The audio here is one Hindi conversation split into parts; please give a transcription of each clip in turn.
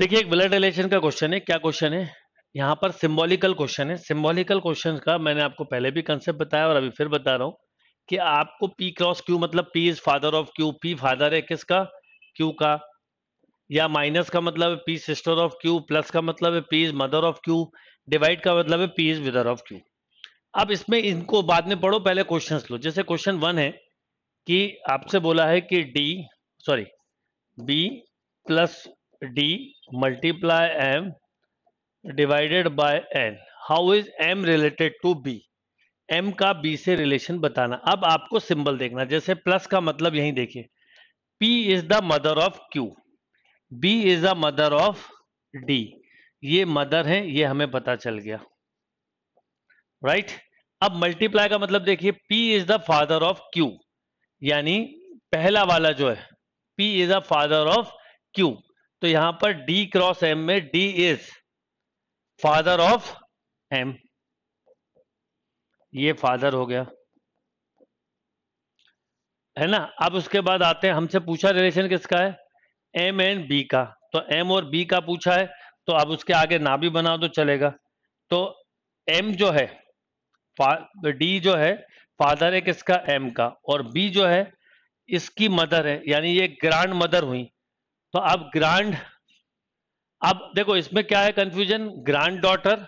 देखिए एक ब्लड रिलेशन का क्वेश्चन है क्या क्वेश्चन है यहाँ पर सिम्बॉलिकल क्वेश्चन है सिम्बॉलिकल क्वेश्चन का मैंने आपको पहले भी कंसेप्ट बताया और अभी फिर बता रहा हूँ कि आपको पी क्रॉस क्यू मतलब P is father of Q P father है किसका क्यू का या माइनस का मतलब है P sister of Q plus का मतलब है P is mother of Q divide का मतलब है P is wither of Q अब इसमें इनको बाद में पढ़ो पहले क्वेश्चन लो जैसे क्वेश्चन वन है कि आपसे बोला है कि D sorry B plus D multiply M divided by N how is M related to B M का बी से रिलेशन बताना अब आपको सिंबल देखना जैसे प्लस का मतलब यही देखिए P is the mother of Q B is the mother of D ये मदर है ये हमें पता चल गया राइट right? अब मल्टीप्लाई का मतलब देखिए P is the father of Q यानी पहला वाला जो है P is the father of Q तो यहां पर डी क्रॉस एम में D is father of M ये फादर हो गया है ना अब उसके बाद आते हैं हमसे पूछा रिलेशन किसका है एम एंड बी का तो एम और बी का पूछा है तो अब उसके आगे ना भी बनाओ तो चलेगा तो एम जो है डी जो है फादर है किसका एम का और बी जो है इसकी मदर है यानी ये ग्रांड मदर हुई तो अब ग्रांड अब देखो इसमें क्या है confusion granddaughter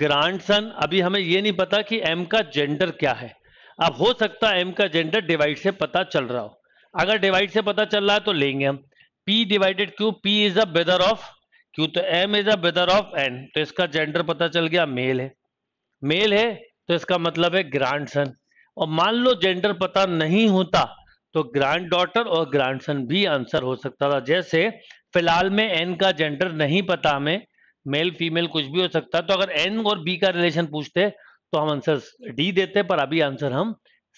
grandson अभी हमें यह नहीं पता कि एम का जेंडर क्या है अब हो सकता है एम का जेंडर डिवाइड से पता चल रहा हो अगर डिवाइड से पता चल रहा है तो लेंगे हम P divided Q P is a brother of Q तो M is a brother of N तो इसका जेंडर पता चल गया मेल है मेल है तो इसका मतलब है ग्रांड सन और मान लो जेंडर पता नहीं होता तो ग्रैंड डॉटर और सन भी आंसर हो सकता था जैसे फिलहाल में एन का जेंडर नहीं पता हमें मेल फीमेल कुछ भी हो सकता है तो अगर एन और बी का रिलेशन पूछते तो हम आंसर डी देते पर अभी आंसर हम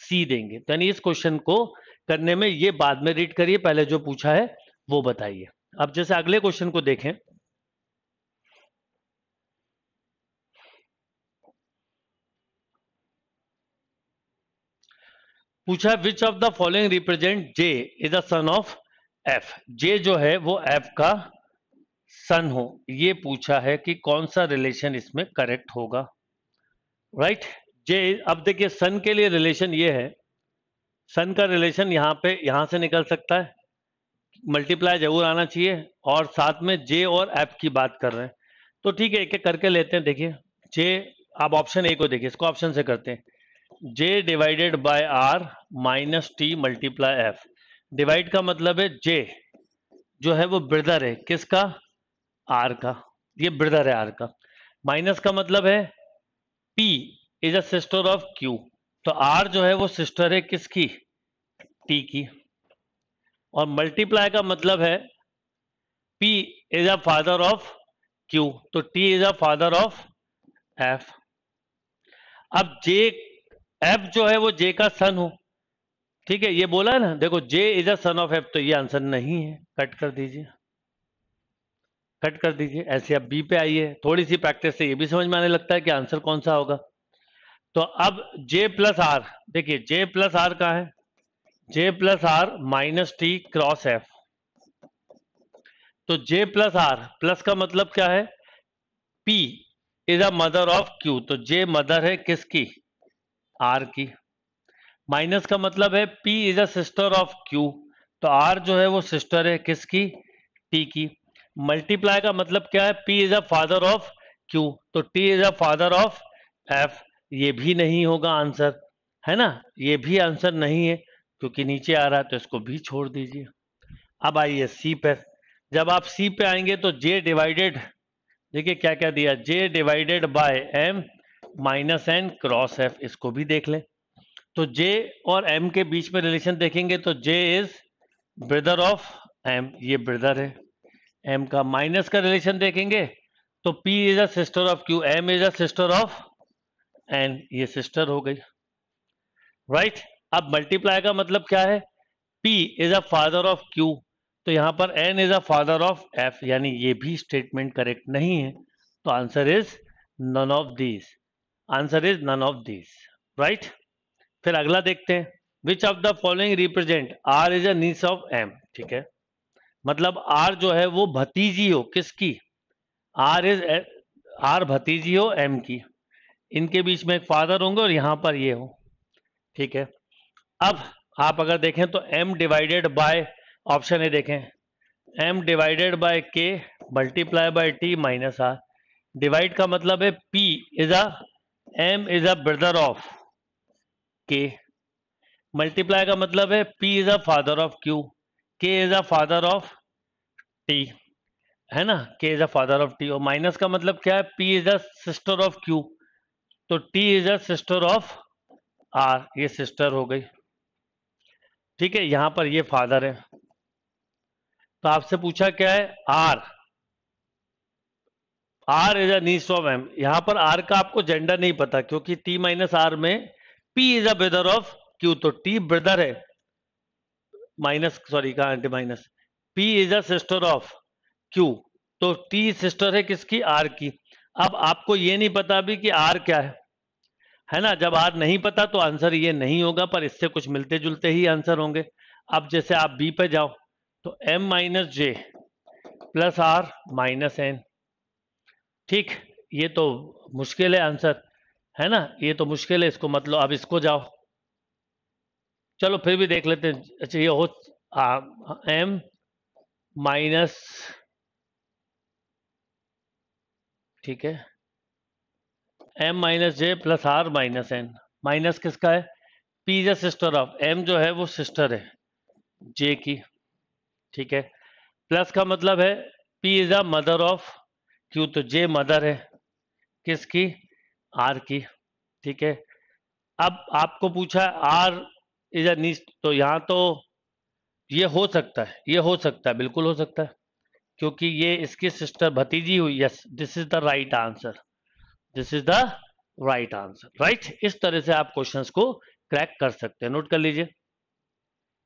सी देंगे तो यानी इस क्वेश्चन को करने में ये बाद में रीड करिए पहले जो पूछा है वो बताइए अब जैसे अगले क्वेश्चन को देखें पूछा which of the following represent J is the son of F J जो है वो एफ का सन हो ये पूछा है कि कौन सा रिलेशन इसमें करेक्ट होगा राइट right? जे अब देखिए सन के लिए रिलेशन ये है सन का रिलेशन यहाँ पे यहां से निकल सकता है मल्टीप्लाई जरूर आना चाहिए और साथ में जे और एफ की बात कर रहे हैं तो ठीक है एक एक करके लेते हैं देखिए जे आप ऑप्शन ए को देखिए इसको ऑप्शन से करते हैं J divided by R minus T multiply F divide का मतलब है जे जो है वो ब्रदर है किसका आर का ये ब्रदर है r का माइनस का मतलब है p is a sister of q तो r जो है वो सिस्टर है किसकी टी की और मल्टीप्लाई का मतलब है P is a father of Q तो T is a father of F अब जे एफ जो है वो जे का सन हो ठीक है ये बोला ना देखो J is a son of F तो ये आंसर नहीं है कट कर दीजिए कट कर दीजिए ऐसे अब बी पे आइए थोड़ी सी प्रैक्टिस से ये भी समझ में आने लगता है कि आंसर कौन सा होगा तो अब जे प्लस आर देखिए जे प्लस आर का है J plus R minus T cross F तो जे प्लस आर प्लस का मतलब क्या है P is a mother of Q तो जे मदर है किसकी आर की माइनस का मतलब है P is a sister of Q तो आर जो है वो सिस्टर है किसकी टी की मल्टीप्लाई का मतलब क्या है P is a father of Q तो T is a father of F ये भी नहीं होगा आंसर है ना ये भी आंसर नहीं है क्योंकि नीचे आ रहा है तो इसको भी छोड़ दीजिए अब आइए सी पर जब आप सी पे आएंगे तो जे डिवाइडेड देखिए क्या क्या दिया J divided by M minus N cross F इसको भी देख लें तो जे और एम के बीच में रिलेशन देखेंगे तो J is brother of M ये ब्रदर है एम का माइनस का रिलेशन देखेंगे तो P is a sister of Q M is a sister of N ये सिस्टर हो गई राइट right? अब मल्टीप्लाई का मतलब क्या है P is a father of Q तो यहां पर N is a father of F यानी ये भी स्टेटमेंट करेक्ट नहीं है तो answer is none of these answer is none of these right फिर अगला देखते हैं which of the following represent R is us of M ठीक है मतलब आर जो है वो भतीजी हो किसकी आर इज आर भतीजी हो एम की इनके बीच में एक फादर होंगे और यहां पर ये हो ठीक है अब आप अगर देखें तो m डिवाइडेड बाय ऑप्शन है देखें m divided by k multiply by T minus R divide का मतलब है p is a M is a brother of K multiply का मतलब है P is a father of Q K is a father of T है ना K is a father of T और माइनस का मतलब क्या है P is a sister of Q तो T is a sister of R ये सिस्टर हो गई ठीक है यहां पर ये फादर है तो आपसे पूछा क्या है R R is a niece of M यहां पर आर का आपको जेंडर नहीं पता क्योंकि टी माइनस आर में P is a brother of Q तो टी ब्रदर है माइनस सॉरी कहा and T minus P is a sister of Q तो टी सिस्टर है किसकी आर की अब आपको ये नहीं पता अभी कि आर क्या है है ना जब आर नहीं पता तो आंसर ये नहीं होगा पर इससे कुछ मिलते जुलते ही आंसर होंगे अब जैसे आप बी पे जाओ तो M minus J plus R minus N ठीक ये तो मुश्किल है आंसर है ना ये तो मुश्किल है इसको मतलब अब इसको जाओ चलो फिर भी देख लेते हैं अच्छा ये हो एम माइनस ठीक है M minus J plus R minus N minus किसका है P is sister of M जो है वो सिस्टर है जे की ठीक है प्लस का मतलब है P is a mother of Q तो जे मदर है किसकी आर की ठीक है अब आपको पूछा आर इज नीस्ट तो यहाँ तो ये हो सकता है ये हो सकता है बिल्कुल हो सकता है क्योंकि ये इसकी सिस्टर भतीजी हुई yes this is the right answer this is the right answer right इस तरह से आप क्वेश्चंस को क्रैक कर सकते हैं नोट कर लीजिए